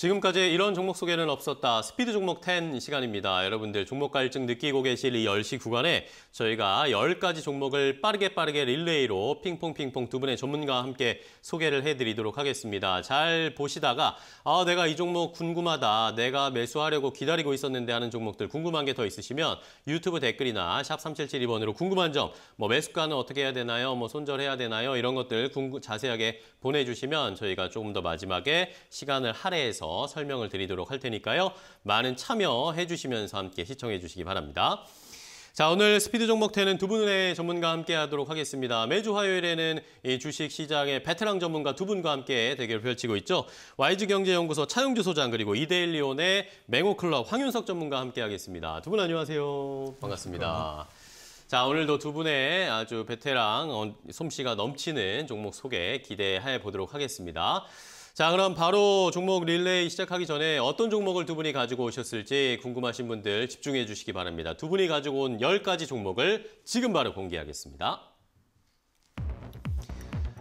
지금까지 이런 종목 소개는 없었다. 스피드 종목 10 시간입니다. 여러분들 종목 갈증 느끼고 계실 이 10시 구간에 저희가 10가지 종목을 빠르게 빠르게 릴레이로 핑퐁핑퐁 두 분의 전문가와 함께 소개를 해드리도록 하겠습니다. 잘 보시다가 아 내가 이 종목 궁금하다. 내가 매수하려고 기다리고 있었는데 하는 종목들 궁금한 게 더 있으시면 유튜브 댓글이나 샵 3772번으로 궁금한 점, 뭐 매수가는 어떻게 해야 되나요? 뭐 손절해야 되나요? 이런 것들 궁금, 자세하게 보내주시면 저희가 조금 더 마지막에 시간을 할애해서 설명을 드리도록 할 테니까요. 많은 참여해 주시면서 함께 시청해 주시기 바랍니다. 자, 오늘 스피드 종목 태는 두 분의 전문가와 함께 하도록 하겠습니다. 매주 화요일에는 주식 시장의 베테랑 전문가 두 분과 함께 대결을 펼치고 있죠. YG경제연구소 차용주 소장 그리고 이데일리온의 맹호클럽 황윤석 전문가와 함께 하겠습니다. 두 분 안녕하세요. 반갑습니다. 자, 오늘도 두 분의 아주 베테랑 어, 솜씨가 넘치는 종목 소개 기대해 보도록 하겠습니다. 자, 그럼 바로 종목 릴레이 시작하기 전에 어떤 종목을 두 분이 가지고 오셨을지 궁금하신 분들 집중해 주시기 바랍니다. 두 분이 가지고 온 열가지 종목을 지금 바로 공개하겠습니다.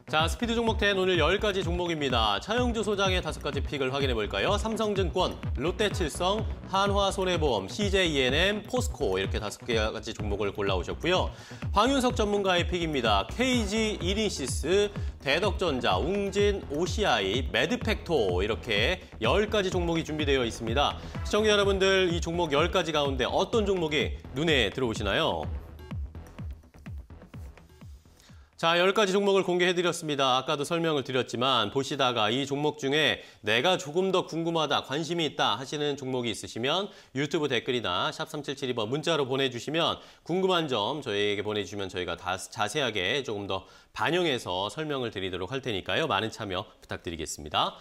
자, 스피드 종목대회 오늘 10가지 종목입니다. 차영주 소장의 5가지 픽을 확인해 볼까요? 삼성증권, 롯데칠성, 한화손해보험, CJENM, 포스코 이렇게 5가지 종목을 골라오셨고요. 황윤석 전문가의 픽입니다. KG, 이니시스, 대덕전자, 웅진, OCI, 매드팩토 이렇게 10가지 종목이 준비되어 있습니다. 시청자 여러분들 이 종목 10가지 가운데 어떤 종목이 눈에 들어오시나요? 자, 10가지 종목을 공개해드렸습니다. 아까도 설명을 드렸지만 보시다가 이 종목 중에 내가 조금 더 궁금하다, 관심이 있다 하시는 종목이 있으시면 유튜브 댓글이나 샵 3772번 문자로 보내주시면 궁금한 점 저희에게 보내주시면 저희가 다 자세하게 조금 더 반영해서 설명을 드리도록 할 테니까요. 많은 참여 부탁드리겠습니다.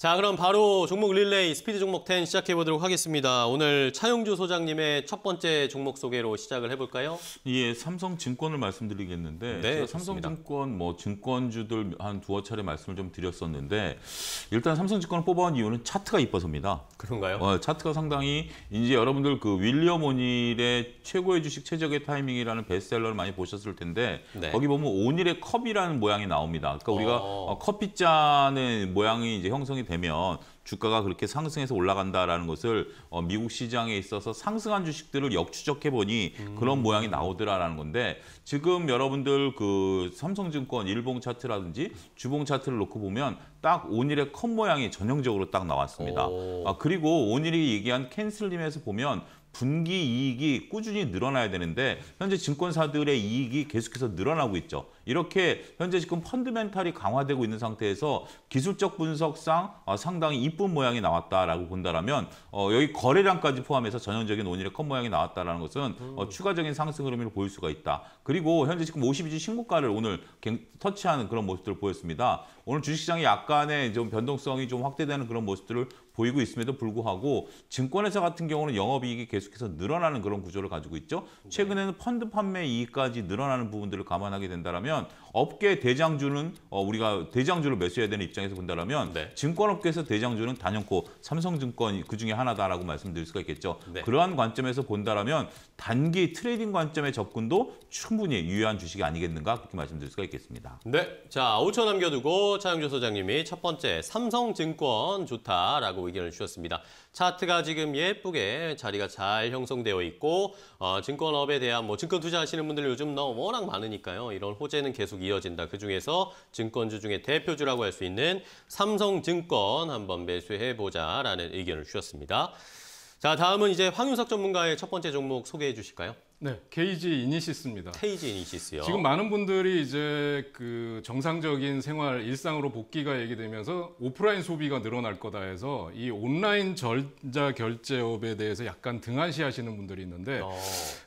자, 그럼 바로 종목 릴레이 스피드 종목 10 시작해 보도록 하겠습니다. 오늘 차용주 소장님의 첫 번째 종목 소개로 시작을 해볼까요? 예, 삼성증권을 말씀드리겠는데 네, 삼성증권 뭐 증권주들 한 두어 차례 말씀을 좀 드렸었는데 일단 삼성증권을 뽑아온 이유는 차트가 이뻐서입니다. 그런가요? 어, 차트가 상당히 이제 여러분들 그 윌리엄 오닐의 최고의 주식 최적의 타이밍이라는 베스트셀러를 많이 보셨을 텐데 네. 거기 보면 오닐의 컵이라는 모양이 나옵니다. 그러니까 우리가 어... 어 커피잔의 모양이 이제 형성이 되면 주가가 그렇게 상승해서 올라간다라는 것을 어, 미국 시장에 있어서 상승한 주식들을 역추적해 보니 음. 그런 모양이 나오더라라는 건데 지금 여러분들 그 삼성증권 일봉 차트라든지 주봉 차트를 놓고 보면 딱 온일의 컵 모양이 전형적으로 딱 나왔습니다. 아, 그리고 온일이 얘기한 캔슬림에서 보면 분기 이익이 꾸준히 늘어나야 되는데 현재 증권사들의 이익이 계속해서 늘어나고 있죠. 이렇게 현재 지금 펀드멘탈이 강화되고 있는 상태에서 기술적 분석상 어, 상당히 이쁜 모양이 나왔다라고 본다라면 어, 여기 거래량까지 포함해서 전형적인 오늘의 컷 모양이 나왔다라는 것은 어, 음. 추가적인 상승 흐름으로 보일 수가 있다. 그리고 현재 지금 52주 신고가를 오늘 터치하는 그런 모습들을 보였습니다. 오늘 주식시장이 약간의 좀 변동성이 좀 확대되는 그런 모습들을 보이고 있음에도 불구하고 증권회사 같은 경우는 영업이익이 계속해서 늘어나는 그런 구조를 가지고 있죠. 네. 최근에는 펀드 판매 이익까지 늘어나는 부분들을 감안하게 된다면 본다면 업계 대장주는 어, 우리가 대장주를 매수해야 되는 입장에서 본다면 네. 증권업계에서 대장주는 단연코 삼성증권 이 그중에 하나다라고 말씀드릴 수가 있겠죠. 네. 그러한 관점에서 본다면 단기 트레이딩 관점의 접근도 충분히 유효한 주식이 아니겠는가 그렇게 말씀드릴 수가 있겠습니다. 네, 자 5초 남겨두고 차영조 소장님이 첫 번째 삼성증권 좋다라고 의견을 주셨습니다. 차트가 지금 예쁘게 자리가 잘 형성되어 있고 어, 증권업에 대한 뭐 증권 투자하시는 분들 요즘 너무 워낙 많으니까요. 이런 호재는 계속 이어진다. 그중에서 증권주 중에 대표주라고 할 수 있는 삼성증권 한번 매수해보자라는 의견을 주셨습니다. 자, 다음은 이제 황윤석 전문가의 첫 번째 종목 소개해 주실까요? 네, 케이지 이니시스입니다. 케이지 이니시스요. 지금 많은 분들이 이제 그 정상적인 생활 일상으로 복귀가 얘기되면서 오프라인 소비가 늘어날 거다 해서 이 온라인 절자 결제업에 대해서 약간 등한시하시는 분들이 있는데 어.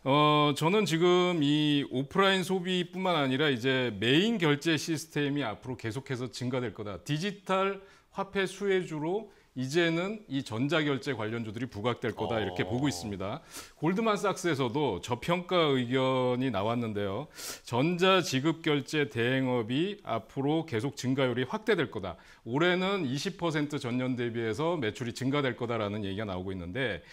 어, 저는 지금 이 오프라인 소비뿐만 아니라 이제 메인 결제 시스템이 앞으로 계속해서 증가될 거다. 디지털 화폐 수혜주로 이제는 이 전자결제 관련주들이 부각될 거다 이렇게 보고 어. 있습니다. 골드만삭스에서도 저평가 의견이 나왔는데요. 전자지급결제 대행업이 앞으로 계속 증가율이 확대될 거다. 올해는 20% 전년 대비해서 매출이 증가될 거다라는 얘기가 나오고 있는데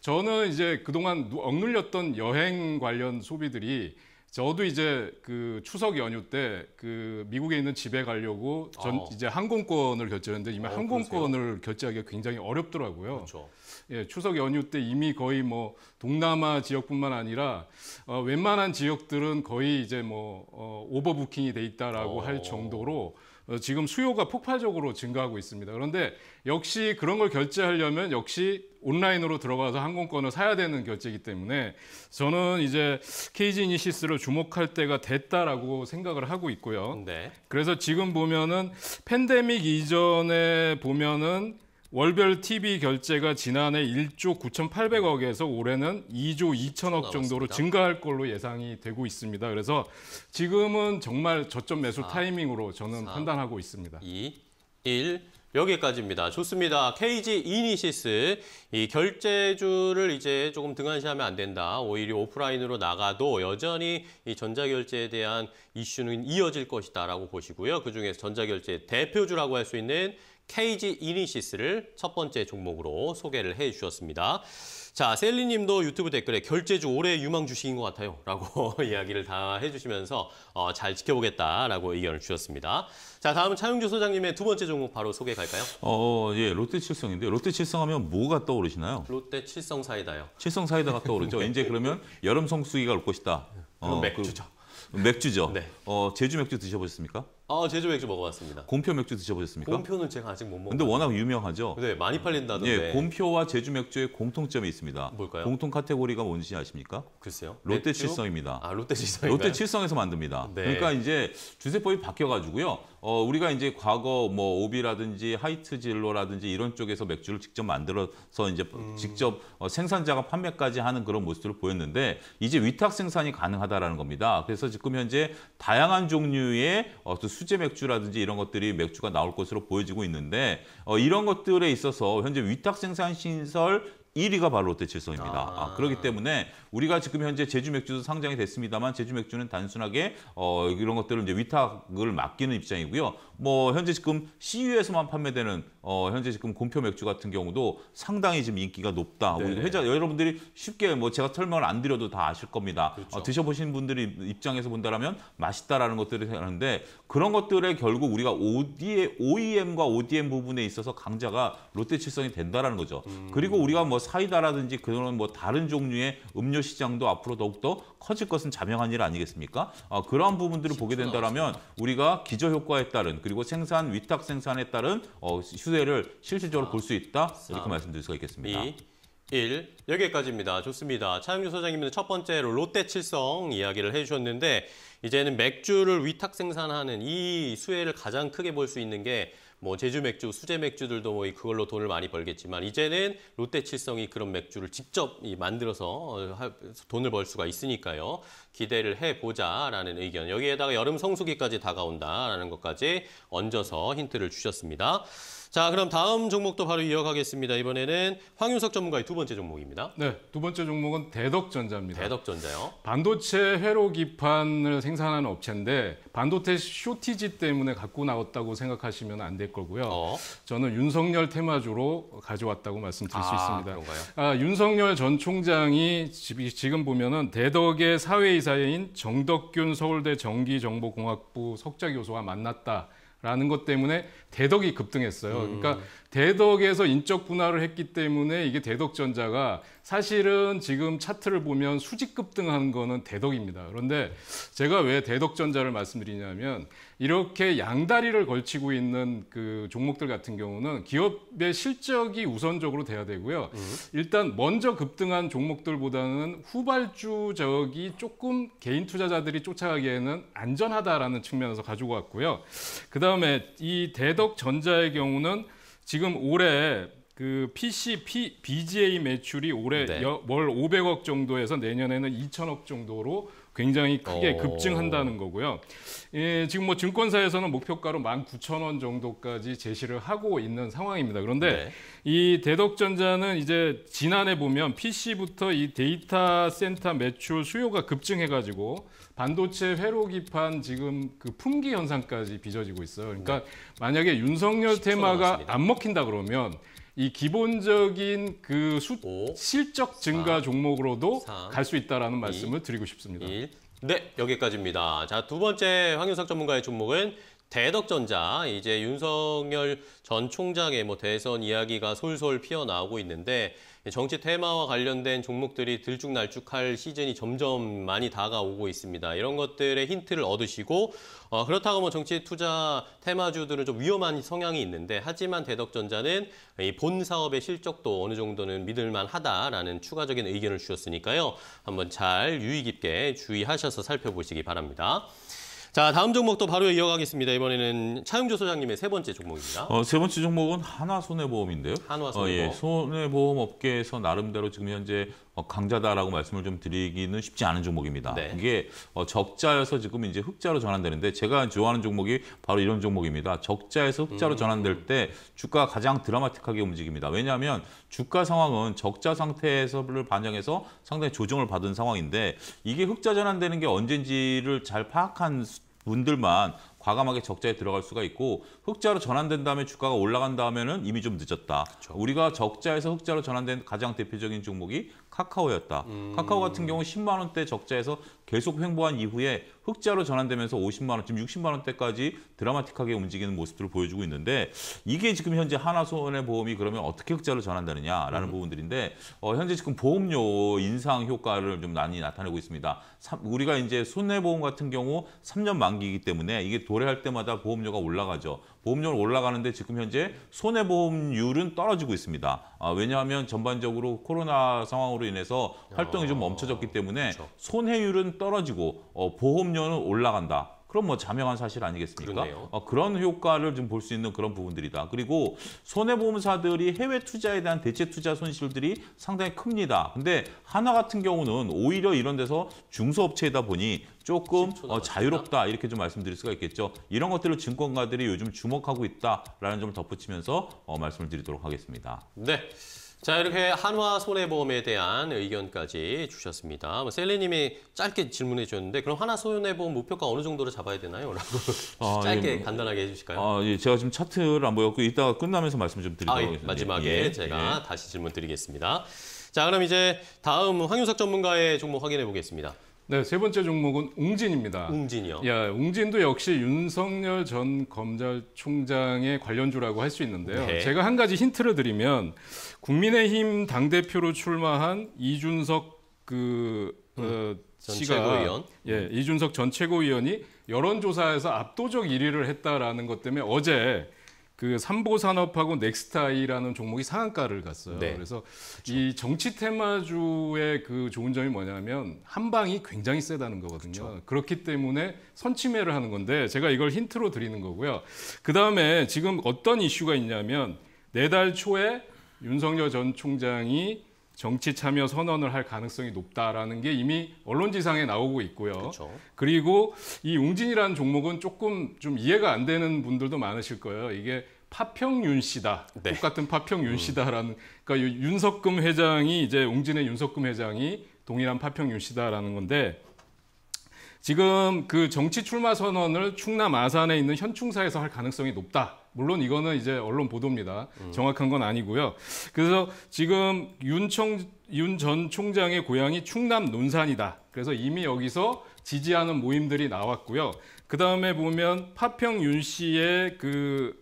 저는 이제 그동안 억눌렸던 여행 관련 소비들이 저도 이제 그 추석 연휴 때 그 미국에 있는 집에 가려고 전 어. 이제 항공권을 결제했는데 이미 어, 항공권을 결제하기가 굉장히 어렵더라고요. 그렇죠. 예, 추석 연휴 때 이미 거의 뭐 동남아 지역뿐만 아니라 어, 웬만한 지역들은 거의 이제 뭐 어, 오버부킹이 돼 있다라고 오. 할 어. 정도로 어, 지금 수요가 폭발적으로 증가하고 있습니다. 그런데 역시 그런 걸 결제하려면 역시 온라인으로 들어가서 항공권을 사야 되는 결제이기 때문에 저는 이제 케이지니시스를 주목할 때가 됐다라고 생각을 하고 있고요. 네. 그래서 지금 보면은 팬데믹 이전에 보면은 월별 TV 결제가 지난해 1조 9,800억에서 올해는 2조 2천억 정도로 증가할 걸로 예상이 되고 있습니다. 그래서 지금은 정말 저점 매수 4, 아, 타이밍으로 저는 4, 판단하고 있습니다. 2, 1 여기까지입니다. 좋습니다. KG 이니시스 이 결제주를 이제 조금 등한시하면 안 된다. 오히려 오프라인으로 나가도 여전히 이 전자결제에 대한 이슈는 이어질 것이다라고 보시고요. 그중에서 전자결제 대표주라고 할 수 있는 KG 이니시스를 첫 번째 종목으로 소개를 해주셨습니다. 자, 셀리님도 유튜브 댓글에 결제주 올해 유망 주식인 것 같아요. 라고 이야기를 다 해주시면서 어, 잘 지켜보겠다라고 의견을 주셨습니다. 자, 다음은 차용주 소장님의 두 번째 종목 바로 소개 갈까요? 어, 예, 롯데칠성인데 요 롯데칠성 하면 뭐가 떠오르시나요? 롯데칠성 사이다요. 칠성 사이다가 떠오르죠. 네. 이제 그러면 여름 성수기가 올 것이다. 그럼 어, 맥주죠. 그, 맥주죠. 네. 어, 제주 맥주 드셔보셨습니까? 아 제주 맥주 먹어봤습니다. 곰표 맥주 드셔보셨습니까? 곰표는 제가 아직 못먹어 근데 워낙 유명하죠. 네, 많이 팔린다던데. 예, 곰표와 제주 맥주의 공통점이 있습니다. 뭘까요? 공통 카테고리가 뭔지 아십니까? 글쎄요. 롯데 칠성입니다. 아 롯데 칠성. 롯데 칠성에서 만듭니다. 네. 그러니까 이제 주세법이 바뀌어가지고요. 어, 우리가 이제 과거 뭐 오비라든지 하이트 진로라든지 이런 쪽에서 맥주를 직접 만들어서 이제 음. 직접 어, 생산자가 판매까지 하는 그런 모습을 보였는데 이제 위탁 생산이 가능하다라는 겁니다. 그래서 지금 현재 다양한 종류의 어, 수제 맥주라든지 이런 것들이 맥주가 나올 것으로 보여지고 있는데 어, 이런 것들에 있어서 현재 위탁 생산 신설 1위가 바로 롯데칠성입니다. 아. 아, 그렇기 아. 때문에 우리가 지금 현재 제주 맥주도 상장이 됐습니다만 제주 맥주는 단순하게 어, 이런 것들을 이제 위탁을 맡기는 입장이고요. 뭐 현재 지금 CU에서만 판매되는 어, 현재 지금 곰표 맥주 같은 경우도 상당히 지금 인기가 높다. 우리 뭐 네. 회자 여러분들이 쉽게 뭐 제가 설명을 안 드려도 다 아실 겁니다. 어, 그렇죠. 어, 드셔보신 분들이 입장에서 본다라면 맛있다라는 것들을 하는데 그런 것들에 결국 우리가 ODA, OEM과 ODM 부분에 있어서 강자가 롯데칠성이 된다라는 거죠. 음. 그리고 우리가 뭐 사이다라든지 그런 뭐 다른 종류의 음료 시장도 앞으로 더욱더 커질 것은 자명한 일 아니겠습니까? 아, 그한 부분들을 보게 된다면 우리가 기저효과에 따른 그리고 생산, 위탁 생산에 따른 어, 휴대를 실질적으로 볼 수 있다 이렇게 아, 말씀드릴 수가 있겠습니다. 2, 1. 여기까지입니다. 좋습니다. 차영주 소장님은 첫 번째로 롯데 칠성 이야기를 해주셨는데 이제는 맥주를 위탁 생산하는 이 수혜를 가장 크게 볼 수 있는 게뭐 제주 맥주, 수제 맥주들도 뭐 그걸로 돈을 많이 벌겠지만 이제는 롯데칠성이 그런 맥주를 직접 만들어서 어, 돈을 벌 수가 있으니까요. 기대를 해보자라는 의견. 여기에다가 여름 성수기까지 다가온다라는 것까지 얹어서 힌트를 주셨습니다. 자, 그럼 다음 종목도 바로 이어가겠습니다. 이번에는 황윤석 전문가의 두 번째 종목입니다. 네, 두 번째 종목은 대덕전자입니다. 대덕전자요? 반도체 회로 기판을 생산하는 업체인데 반도체 쇼티지 때문에 갖고 나왔다고 생각하시면 안 될 거고요. 어? 저는 윤석열 테마주로 가져왔다고 말씀드릴 아, 수 있습니다. 그런가요? 아, 윤석열 전 총장이 지금 보면은 대덕의 사회이사인 정덕균 서울대 전기정보공학부 석자 교수와 만났다. 라는 것 때문에 대덕이 급등했어요. 음. 그러니까 대덕에서 인적 분할을 했기 때문에 이게 대덕전자가 사실은 지금 차트를 보면 수직 급등한 거는 대덕입니다. 그런데 제가 왜 대덕전자를 말씀드리냐면 이렇게 양다리를 걸치고 있는 그 종목들 같은 경우는 기업의 실적이 우선적으로 돼야 되고요. 음. 일단 먼저 급등한 종목들보다는 후발주적이 조금 개인 투자자들이 쫓아가기에는 안전하다라는 측면에서 가지고 왔고요. 그다음에 이 대덕전자의 경우는 지금 올해 그 PC, P, BGA 매출이 올해 네. 월 500억 정도에서 내년에는 2천억 정도로 굉장히 크게 어... 급증한다는 거고요. 예, 지금 뭐 증권사에서는 목표가로 19,000원 정도까지 제시를 하고 있는 상황입니다. 그런데 네. 이 대덕전자는 이제 지난해 보면 PC부터 이 데이터 센터 매출 수요가 급증해 가지고 반도체 회로 기판 지금 그 품귀 현상까지 빚어지고 있어요. 그러니까 네. 만약에 윤석열 테마가 안 먹힌다 그러면 이 기본적인 그 수, 오, 실적 증가 종목으로도 갈 수 있다라는 말씀을 드리고 싶습니다. 1. 네, 여기까지입니다. 자, 두 번째 황윤석 전문가의 종목은 대덕전자 이제 윤석열 전 총장의 뭐 대선 이야기가 솔솔 피어나오고 있는데 정치 테마와 관련된 종목들이 들쭉날쭉할 시즌이 점점 많이 다가오고 있습니다. 이런 것들의 힌트를 얻으시고 어, 그렇다고 뭐 정치 투자 테마주들은 좀 위험한 성향이 있는데 하지만 대덕전자는 이 본 사업의 실적도 어느 정도는 믿을만하다라는 추가적인 의견을 주셨으니까요. 한번 잘 유의 깊게 주의하셔서 살펴보시기 바랍니다. 자, 다음 종목도 바로 이어가겠습니다. 이번에는 차용조 소장님의 세 번째 종목입니다. 어, 세 번째 종목은 한화손해보험인데요. 한화손해보험. 어, 예. 손해보험 업계에서 나름대로 지금 현재 어, 강자다라고 말씀을 좀 드리기는 쉽지 않은 종목입니다. 네. 이게 어, 적자여서 지금 이제 흑자로 전환되는데 제가 좋아하는 종목이 바로 이런 종목입니다. 적자에서 흑자로 음. 전환될 때 주가가 가장 드라마틱하게 움직입니다. 왜냐하면 주가 상황은 적자 상태에서를 반영해서 상당히 조정을 받은 상황인데 이게 흑자 전환되는 게언젠지를잘 파악한 분들만 과감하게 적자에 들어갈 수가 있고 흑자로 전환된 다음에 주가가 올라간 다음에는 이미 좀 늦었다. 그렇 우리가 적자에서 흑자로 전환된 가장 대표적인 종목이 카카오였다. 음... 카카오 같은 경우 10만 원대 적자에서 계속 횡보한 이후에 흑자로 전환되면서 50만 원, 지금 60만 원대까지 드라마틱하게 움직이는 모습들을 보여주고 있는데 이게 지금 현재 하나손해보험이 그러면 어떻게 흑자로 전환되느냐라는 음. 부분들인데 어, 현재 지금 보험료 인상 효과를 좀 많이 나타내고 있습니다. 사, 우리가 이제 손해보험 같은 경우 3년 만기이기 때문에 이게 도래할 때마다 보험료가 올라가죠. 보험료는 올라가는데 지금 현재 손해보험률은 떨어지고 있습니다. 아, 왜냐하면 전반적으로 코로나 상황으로 인해서 활동이 좀 멈춰졌기 때문에 손해율은 떨어지고 어, 보험료는 올라간다. 그럼 뭐 자명한 사실 아니겠습니까? 그 어, 그런 효과를 좀 볼 수 있는 그런 부분들이다. 그리고 손해보험사들이 해외 투자에 대한 대체 투자 손실들이 상당히 큽니다. 근데 하나 같은 경우는 오히려 이런 데서 중소업체이다 보니 조금 어, 자유롭다 이렇게 좀 말씀드릴 수가 있겠죠. 이런 것들을 증권가들이 요즘 주목하고 있다라는 점을 덧붙이면서 어, 말씀을 드리도록 하겠습니다. 네. 자 이렇게 한화 손해보험에 대한 의견까지 주셨습니다. 뭐 셀리님이 짧게 질문해 주셨는데 그럼 한화 손해보험 목표가 어느 정도로 잡아야 되나요?라고 아, 예, 짧게 예, 간단하게 해주실까요? 아, 예, 제가 지금 차트를 안 보였고 이따가 끝나면서 말씀 좀드리겠습니다 아, 예, 마지막에 예, 제가 다시 질문 드리겠습니다. 자 그럼 이제 다음 황윤석 전문가의 종목 확인해 보겠습니다. 네, 세 번째 종목은 웅진입니다. 웅진이요. 예, 웅진도 역시 윤석열 전 검찰총장의 관련주라고 할 수 있는데요. 네. 제가 한 가지 힌트를 드리면 국민의힘 당 대표로 출마한 이준석 그 음, 어, 씨가 의원. 예, 음. 이준석 전 최고위원이 여론조사에서 압도적 1위를 했다라는 것 때문에 어제 그 삼보산업하고 넥스타이라는 종목이 상한가를 갔어요. 네. 그래서 그렇죠. 이 정치 테마주의 그 좋은 점이 뭐냐면 한방이 굉장히 세다는 거거든요. 그렇죠. 그렇기 때문에 선침해를 하는 건데 제가 이걸 힌트로 드리는 거고요. 그 다음에 지금 어떤 이슈가 있냐면 내달 초에 윤석열 전 총장이 정치 참여 선언을 할 가능성이 높다라는 게 이미 언론지상에 나오고 있고요. 그쵸. 그리고 이 웅진이라는 종목은 조금 좀 이해가 안 되는 분들도 많으실 거예요. 이게 파평윤 씨다. 네. 똑같은 파평윤 씨다라는 그러니까 윤석금 회장이 이제 웅진의 윤석금 회장이 동일한 파평윤 씨다라는 건데 지금 그 정치 출마 선언을 충남 아산에 있는 현충사에서 할 가능성이 높다. 물론 이거는 이제 언론 보도입니다. 음. 정확한 건 아니고요. 그래서 지금 윤총 윤전 총장의 고향이 충남 논산이다. 그래서 이미 여기서 지지하는 모임들이 나왔고요. 그 다음에 보면 파평 윤 씨의 그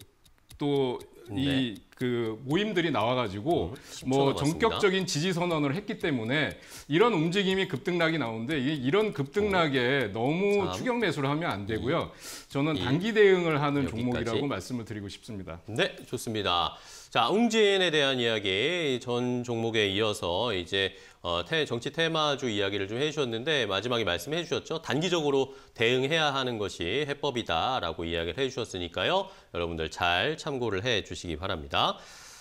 또이 네. 그 모임들이 나와가지고 어, 뭐 전격적인 지지 선언을 했기 때문에 이런 움직임이 급등락이 나오는데 이런 급등락에 어, 너무 3, 추격 매수를 하면 안 되고요. 음. 저는 단기 대응을 하는 종목이라고 말씀을 드리고 싶습니다. 네, 좋습니다. 자, 웅진에 대한 이야기 전 종목에 이어서 이제 어, 태, 정치 테마주 이야기를 좀 해주셨는데 마지막에 말씀해 주셨죠. 단기적으로 대응해야 하는 것이 해법이다라고 이야기를 해주셨으니까요. 여러분들 잘 참고를 해주시기 바랍니다.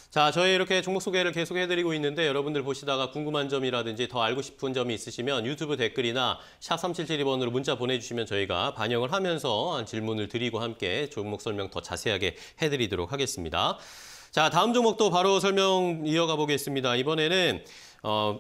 자, 저희 이렇게 종목 소개를 계속 해드리고 있는데 여러분들 보시다가 궁금한 점이라든지 더 알고 싶은 점이 있으시면 유튜브 댓글이나 샵 3772번으로 문자 보내주시면 저희가 반영을 하면서 질문을 드리고 함께 종목 설명 더 자세하게 해드리도록 하겠습니다. 자, 다음 종목도 바로 설명 이어가 보겠습니다. 이번에는 어,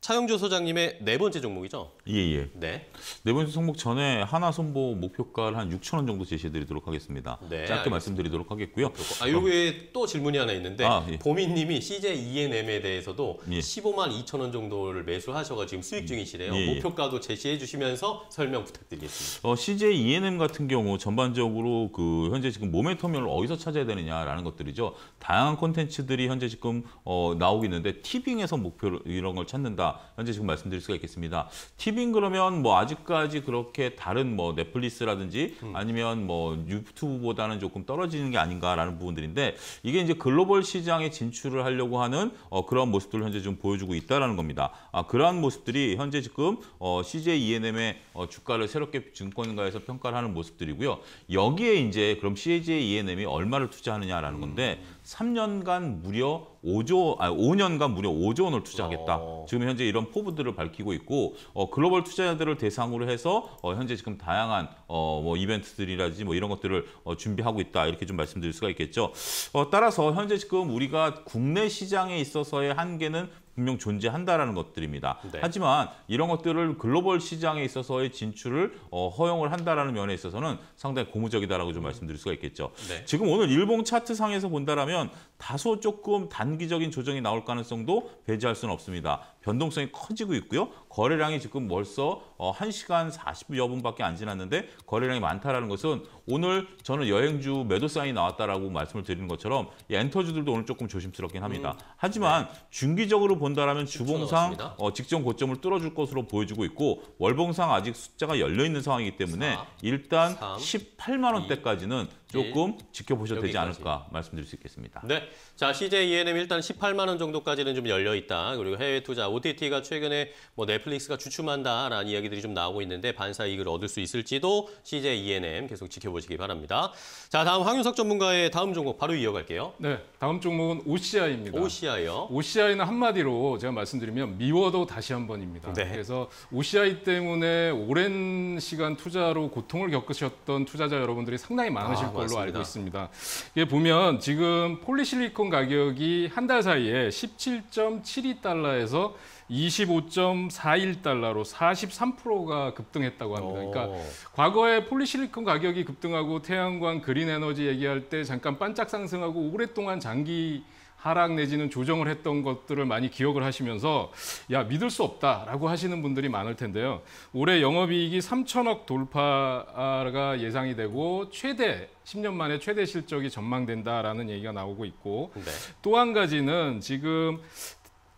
차영주 소장님의 네 번째 종목이죠? 예, 예. 네. 네 번째 종목 전에 하나 손보 목표가를 한 6천 원 정도 제시해드리도록 하겠습니다. 네, 짧게 알겠습니다. 말씀드리도록 하겠고요. 아, 여기에 또 질문이 하나 있는데 아, 예. 보민님이 CJ ENM에 대해서도 예. 15만 2천 원 정도를 매수하셔가 지금 수익 중이시래요. 예, 예. 목표가도 제시해 주시면서 설명 부탁드리겠습니다. 어, CJ ENM 같은 경우 전반적으로 그 현재 지금 모멘텀을 어디서 찾아야 되느냐라는 것들이죠. 다양한 콘텐츠들이 현재 지금 어, 나오고 있는데 티빙에서 목표 이런 걸 찾는다. 현재 지금 말씀드릴 수가 있겠습니다. t v 빙 그러면 뭐 아직까지 그렇게 다른 뭐 넷플릭스라든지 음. 아니면 뭐 유튜브보다는 조금 떨어지는 게 아닌가라는 부분들인데 이게 이제 글로벌 시장에 진출을 하려고 하는 어, 그런 모습들을 현재 좀 보여주고 있다라는 겁니다. 아, 그러한 모습들이 현재 지금 어, CJ E&M의 n 어, 주가를 새롭게 증권가에서 평가를 하는 모습들이고요. 여기에 이제 그럼 CJ E&M이 n 얼마를 투자하느냐라는 음. 건데 3년간 무려 5조 아 5년간 무려 5조 원을 투자하겠다. 어. 지금 현재 이런 포부들을 밝히고 있고 어, 글로벌 투자자들을 대상으로 해서 어, 현재 지금 다양한 어, 뭐 이벤트들이라든지 뭐 이런 것들을 어, 준비하고 있다 이렇게 좀 말씀드릴 수가 있겠죠. 어, 따라서 현재 지금 우리가 국내 시장에 있어서의 한계는 분명 존재한다라는 것들입니다. 네. 하지만 이런 것들을 글로벌 시장에 있어서의 진출을 어, 허용을 한다라는 면에 있어서는 상당히 고무적이다라고 좀 말씀드릴 수가 있겠죠. 네. 지금 오늘 일봉 차트상에서 본다라면 다소 조금 단기적인 조정이 나올 가능성도 배제할 수는 없습니다. 변동성이 커지고 있고요. 거래량이 지금 벌써 어, 1시간 40여 분밖에 안 지났는데 거래량이 많다라는 것은 오늘 저는 여행주 매도 사인이 나왔다라고 말씀을 드리는 것처럼 엔터주들도 오늘 조금 조심스럽긴 합니다. 음. 하지만 네. 중기적으로 본다라면 주봉상 어, 직전 고점을 뚫어줄 것으로 보여지고 있고 월봉상 아직 숫자가 열려 있는 상황이기 때문에 4, 일단 18만 원대까지는 조금 예, 지켜보셔도 되지 않을까 말씀드릴 수 있겠습니다. 네. 자, CJ ENM 일단 18만 원 정도까지는 좀 열려 있다. 그리고 해외 투자 OTT가 최근에 뭐 넷플릭스가 주춤한다라는 이야기들이 좀 나오고 있는데 반사 이익을 얻을 수 있을지도 CJ ENM 계속 지켜보시기 바랍니다. 자, 다음 황윤석 전문가의 다음 종목 바로 이어갈게요. 네. 다음 종목은 OCI입니다. OCI요. OCI는 한마디로 제가 말씀드리면 미워도 다시 한 번입니다. 네. 그래서 OCI 때문에 오랜 시간 투자로 고통을 겪으셨던 투자자 여러분들이 상당히 많으실 겁니다. 아, 걸로 맞습니다. 알고 있습니다. 이게 보면 지금 폴리실리콘 가격이 한 달 사이에 17.72달러에서 25.41달러로 43%가 급등했다고 합니다. 그러니까 어. 과거에 폴리실리콘 가격이 급등하고 태양광 그린 에너지 얘기할 때 잠깐 반짝 상승하고 오랫동안 장기 하락 내지는 조정을 했던 것들을 많이 기억을 하시면서 야 믿을 수 없다라고 하시는 분들이 많을 텐데요. 올해 영업이익이 3천억 돌파가 예상이 되고 최대 10년 만에 최대 실적이 전망된다라는 얘기가 나오고 있고 네. 또한 가지는 지금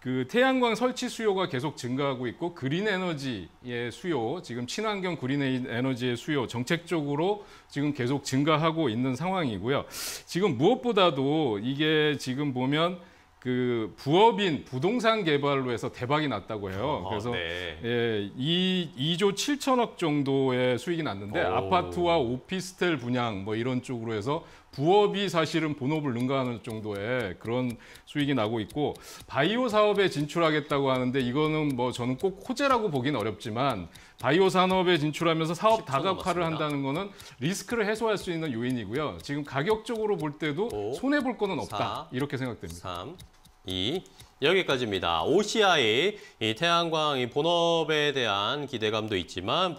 그 태양광 설치 수요가 계속 증가하고 있고 그린 에너지의 수요, 지금 친환경 그린 에너지의 수요 정책적으로 지금 계속 증가하고 있는 상황이고요. 지금 무엇보다도 이게 지금 보면 그 부업인 부동산 개발로 해서 대박이 났다고 해요. 아, 그래서 아, 네. 예, 이 2조 7천억 정도의 수익이 났는데 오. 아파트와 오피스텔 분양 뭐 이런 쪽으로 해서 부업이 사실은 본업을 능가하는 정도의 그런 수익이 나고 있고 바이오 사업에 진출하겠다고 하는데 이거는 뭐 저는 꼭 호재라고 보긴 어렵지만 바이오 산업에 진출하면서 사업 다각화를 한다는 거는 리스크를 해소할 수 있는 요인이고요. 지금 가격적으로 볼 때도 5, 손해 볼 거는 없다. 4, 이렇게 생각됩니다. 3, 2 여기까지입니다. OCI 이 태양광 이 본업에 대한 기대감도 있지만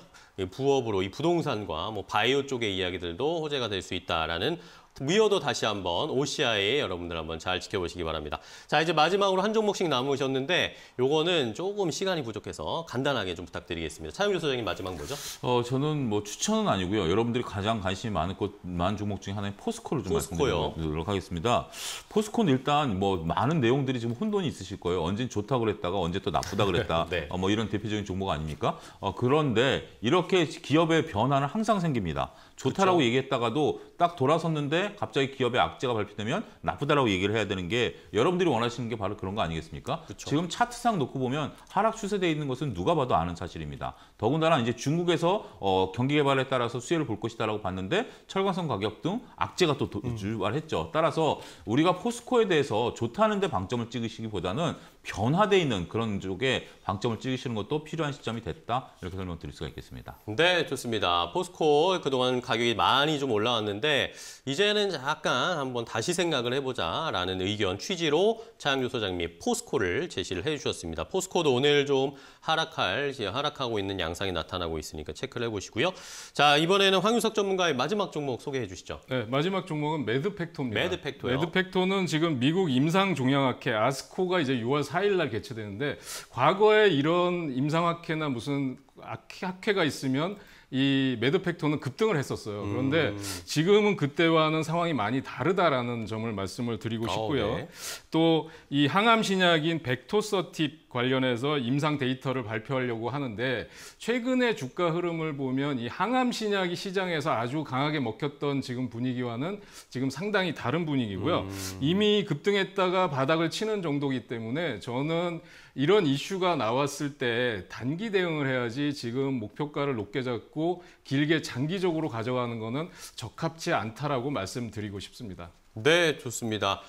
부업으로 이 부동산과 뭐 바이오 쪽의 이야기들도 호재가 될 수 있다라는 위어도 다시 한번 OCI 여러분들 한번 잘 지켜보시기 바랍니다. 자 이제 마지막으로 한 종목씩 남으셨는데 요거는 조금 시간이 부족해서 간단하게 좀 부탁드리겠습니다. 차영주 소장님 마지막 뭐죠? 어 저는 뭐 추천은 아니고요. 여러분들이 가장 관심이 많은것 많은 종목 중에 하나인 포스코를 좀 말씀드리도록 하겠습니다. 포스코는 일단 뭐 많은 내용들이 지금 혼돈이 있으실 거예요. 언젠 좋다 그랬다가 언제 또 나쁘다 그랬다. 네. 어, 뭐 이런 대표적인 종목 아닙니까? 어, 그런데 이렇게 기업의 변화는 항상 생깁니다. 좋다라고 그렇죠. 얘기했다가도 딱 돌아섰는데 갑자기 기업의 악재가 발표되면 나쁘다라고 얘기를 해야 되는 게 여러분들이 원하시는 게 바로 그런 거 아니겠습니까? 그렇죠. 지금 차트상 놓고 보면 하락 추세돼 있는 것은 누가 봐도 아는 사실입니다. 더군다나 이제 중국에서 어, 경기 개발에 따라서 수혜를 볼 것이다라고 봤는데 철강성 가격 등 악재가 또 도, 음. 출발했죠. 따라서 우리가 포스코에 대해서 좋다는데 방점을 찍으시기보다는 변화되어 있는 그런 쪽에 방점을 찍으시는 것도 필요한 시점이 됐다 이렇게 설명드릴 수가 있겠습니다. 네, 좋습니다. 포스코 그동안 가격이 많이 좀 올라왔는데 이제는 약간 한번 다시 생각을 해보자라는 의견 취지로 차양조 소장및 포스코를 제시를 해주셨습니다. 포스코도 오늘 좀 하락할 하락하고 있는 양상이 나타나고 있으니까 체크를 해보시고요. 자 이번에는 황유석 전문가의 마지막 종목 소개해 주시죠. 네, 마지막 종목은 매드팩토입니다. 매드팩토요. 매드팩토는 지금 미국 임상 종양학회 아스코가 이제 6월 4일 날 개최되는데 과거에 이런 임상학회나 무슨 학회가 있으면 이 매드팩토는 급등을 했었어요. 그런데 음. 지금은 그때와는 상황이 많이 다르다라는 점을 말씀을 드리고 아, 싶고요. 어, 네. 또이 항암 신약인 벡토서팁 관련해서 임상 데이터를 발표하려고 하는데 최근의 주가 흐름을 보면 이 항암 신약이 시장에서 아주 강하게 먹혔던 지금 분위기와는 지금 상당히 다른 분위기고요. 음. 이미 급등했다가 바닥을 치는 정도이기 때문에 저는 이런 이슈가 나왔을 때 단기 대응을 해야지 지금 목표가를 높게 잡고 길게 장기적으로 가져가는 것은 적합치 않다라고 말씀드리고 싶습니다. 네, 좋습니다.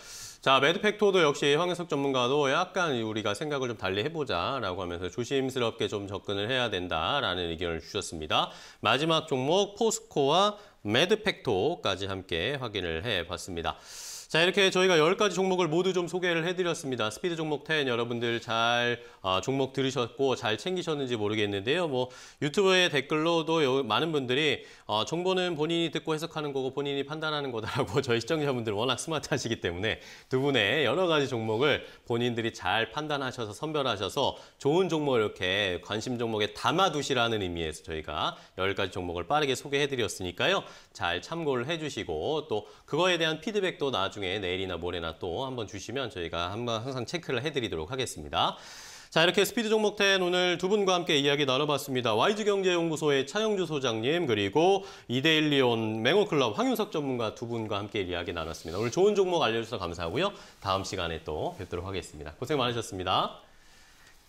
자, 매드팩토도 역시 황현석 전문가도 약간 우리가 생각을 좀 달리 해보자라고 하면서 조심스럽게 좀 접근을 해야 된다라는 의견을 주셨습니다. 마지막 종목 포스코와 매드팩토까지 함께 확인을 해봤습니다. 자 이렇게 저희가 10가지 종목을 모두 좀 소개를 해드렸습니다. 스피드 종목 10 여러분들 잘 어, 종목 들으셨고 잘 챙기셨는지 모르겠는데요. 뭐 유튜브에 댓글로도 여, 많은 분들이 어, 정보는 본인이 듣고 해석하는 거고 본인이 판단하는 거다라고 저희 시청자분들 워낙 스마트하시기 때문에 두 분의 여러 가지 종목을 본인들이 잘 판단하셔서 선별하셔서 좋은 종목 을 이렇게 관심 종목에 담아두시라는 의미에서 저희가 10가지 종목을 빠르게 소개해드렸으니까요. 잘 참고를 해주시고 또 그거에 대한 피드백도 나중에 중에 내일이나 모레나 또 한번 주시면 저희가 한번 항상 체크를 해드리도록 하겠습니다. 자 이렇게 스피드 종목 텐 오늘 두 분과 함께 이야기 나눠봤습니다. YG경제연구소의 차영주 소장님 그리고 이데일리온 맹호클럽 황윤석 전문가 두 분과 함께 이야기 나눴습니다. 오늘 좋은 종목 알려주셔서 감사하고요. 다음 시간에 또 뵙도록 하겠습니다. 고생 많으셨습니다.